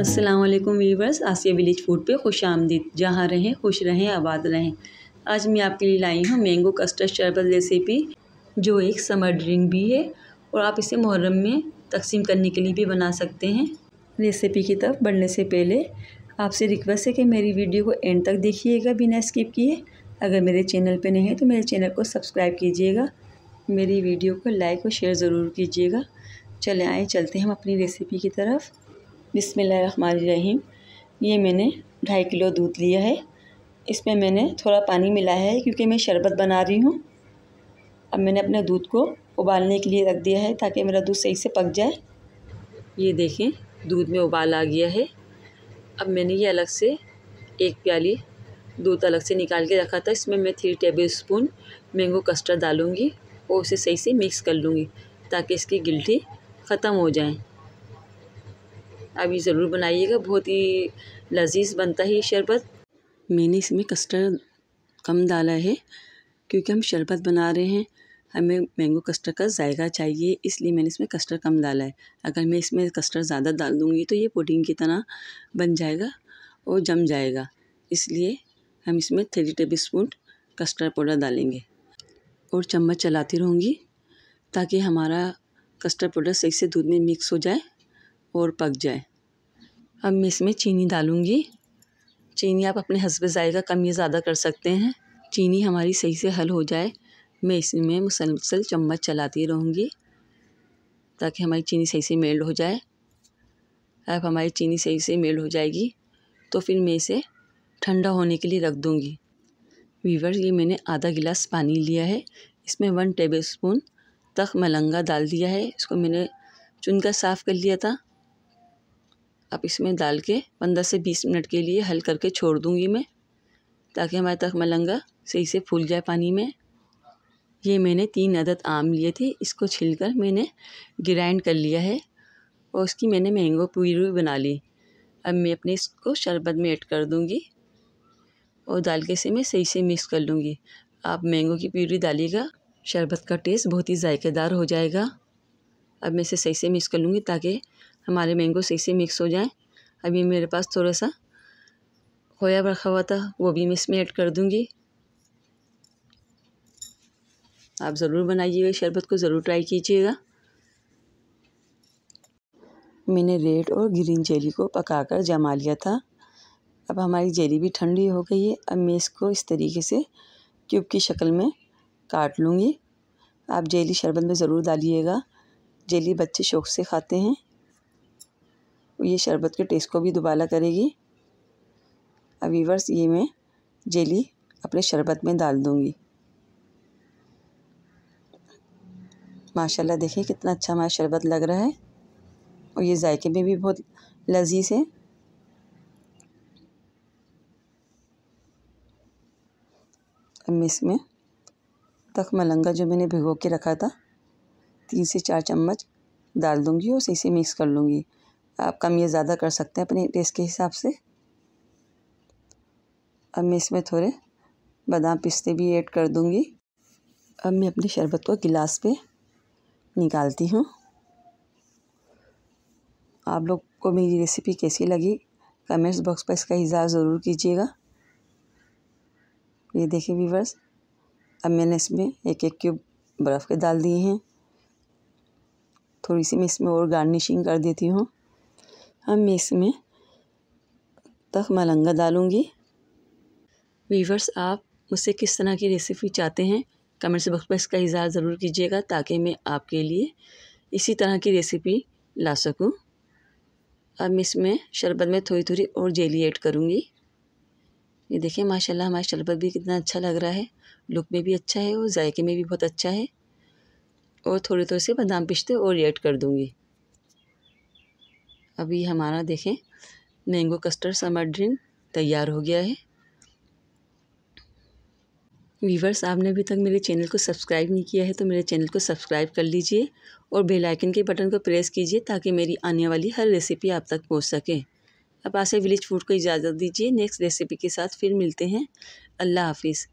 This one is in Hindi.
Aslam viewers Asia village food पे खुश आमदीद जहाँ रहें खुश रहें आबाद रहें आज मैं आपके लिए लाई हूँ मैंगो कस्टर्ड शरबत रेसिपी जो एक समर ड्रिंक भी है और आप इसे मुहर्रम में तकसीम करने के लिए भी बना सकते हैं रेसिपी की तरफ बढ़ने से पहले आपसे रिक्वेस्ट है कि मेरी वीडियो को एंड तक देखिएगा बिना स्किप किए अगर मेरे चैनल पर नहीं है तो मेरे चैनल को सब्सक्राइब कीजिएगा मेरी वीडियो को लाइक और शेयर ज़रूर कीजिएगा चले आए चलते हैं हम अपनी रेसिपी की तरफ बिसमीम ये मैंने ढाई किलो दूध लिया है इसमें मैंने थोड़ा पानी मिला है क्योंकि मैं शरबत बना रही हूँ अब मैंने अपने दूध को उबालने के लिए रख दिया है ताकि मेरा दूध सही से पक जाए ये देखें दूध में उबाल आ गया है अब मैंने ये अलग से एक प्याली दूध अलग से निकाल के रखा था इसमें मैं three tablespoon mango custard डालूँगी और उसे सही से मिक्स कर लूँगी ताकि इसकी गिल्टी ख़त्म हो जाए आप ये ज़रूर बनाइएगा बहुत ही लजीज बनता है ये शरबत मैंने इसमें कस्टर्ड कम डाला है क्योंकि हम शरबत बना रहे हैं हमें मैंगो कस्टर्ड का जायका चाहिए इसलिए मैंने इसमें कस्टर्ड कम डाला है अगर मैं इसमें कस्टर्ड ज़्यादा डाल दूँगी तो ये पुडिंग की तरह बन जाएगा और जम जाएगा इसलिए हम इसमें three tablespoon custard powder डालेंगे और चम्मच चलाती रहूँगी ताकि हमारा कस्टर्ड पाउडर सही से दूध में मिक्स हो जाए और पक जाए अब मैं इसमें चीनी डालूँगी चीनी आप अपने हसब जायका कम या ज़्यादा कर सकते हैं चीनी हमारी सही से हल हो जाए मैं इसमें मुसलसल चम्मच चलाती रहूँगी ताकि हमारी चीनी सही से मेल्ट हो जाए अब हमारी चीनी सही से मेल्ट हो जाएगी तो फिर मैं इसे ठंडा होने के लिए रख दूँगी वीवर ये मैंने आधा गिलास पानी लिया है इसमें वन टेबल स्पून तख मलंगा डाल दिया है इसको मैंने चुनकर साफ़ कर लिया था अब इसमें डाल के पंद्रह से बीस मिनट के लिए हल करके छोड़ दूँगी मैं ताकि हमारे तक मलंगा सही से फूल जाए पानी में ये मैंने तीन अदद आम लिए थे इसको छिलकर मैंने ग्राइंड कर लिया है और उसकी मैंने मैंगो प्यूरी बना ली अब मैं अपने इसको शरबत में ऐड कर दूँगी और डाल के इसे मैं सही से मिक्स कर लूँगी आप मैंगो की प्यूरी डालिएगा शरबत का टेस्ट बहुत ही जायकेदार हो जाएगा अब मैं इसे सही से मिक्स कर लूँगी ताकि हमारे सही से मिक्स हो जाए अभी मेरे पास थोड़ा सा खोया रखा हुआ था वो भी मैं इसमें ऐड कर दूँगी आप ज़रूर बनाइएगा शरबत को ज़रूर ट्राई कीजिएगा मैंने रेड और ग्रीन जेली को पकाकर जमा लिया था अब हमारी जेली भी ठंडी हो गई है अब मैं इसको इस तरीके से क्यूब की शक्ल में काट लूँगी आप जेली शरबत में ज़रूर डालिएगा जेली बच्चे शौक से खाते हैं ये शरबत के टेस्ट को भी दुबाला करेगी अब वीवर्स ये मैं जेली अपने शरबत में डाल दूँगी माशाल्लाह देखिए कितना अच्छा हमारा शरबत लग रहा है और ये जायके में भी बहुत लजीज है अब मैं इसमें तख मलंगा जो मैंने भिगो के रखा था तीन से चार चम्मच डाल दूँगी और इसे मिक्स कर लूँगी आप कम या ज़्यादा कर सकते हैं अपने टेस्ट के हिसाब से अब मैं इसमें थोड़े बादाम पिस्ते भी ऐड कर दूँगी अब मैं अपने शरबत को गिलास पे निकालती हूँ आप लोग को मेरी रेसिपी कैसी लगी कमेंट्स बॉक्स पर इसका इजहार ज़रूर कीजिएगा ये देखिए वीवर्स अब मैंने इसमें एक एक क्यूब बर्फ़ के डाल दिए हैं थोड़ी सी मैं इसमें और गार्निशिंग कर देती हूँ अब मैं इसमें तख मलंगा डालूँगी वीवर्स आप मुझसे किस तरह की रेसिपी चाहते हैं कमेंट्स बॉक्स पर इसका इजहार ज़रूर कीजिएगा ताकि मैं आपके लिए इसी तरह की रेसिपी ला सकूं। अब मैं इसमें शरबत में थोड़ी थोड़ी और जेली ऐड करूँगी ये देखिए माशाल्लाह हमारा शरबत भी कितना अच्छा लग रहा है लुक में भी अच्छा है और जायके में भी बहुत अच्छा है और थोड़े थोड़े से बादाम पिस्ते और ऐड कर दूँगी अभी हमारा देखें मैंगो कस्टर्ड समर ड्रिंक तैयार हो गया है वीवर्स आपने अभी तक मेरे चैनल को सब्सक्राइब नहीं किया है तो मेरे चैनल को सब्सक्राइब कर लीजिए और बेल आइकन के बटन को प्रेस कीजिए ताकि मेरी आने वाली हर रेसिपी आप तक पहुंच सके अब आशा विलेज फूड को इजाज़त दीजिए नेक्स्ट रेसिपी के साथ फिर मिलते हैं अल्लाह हाफिज़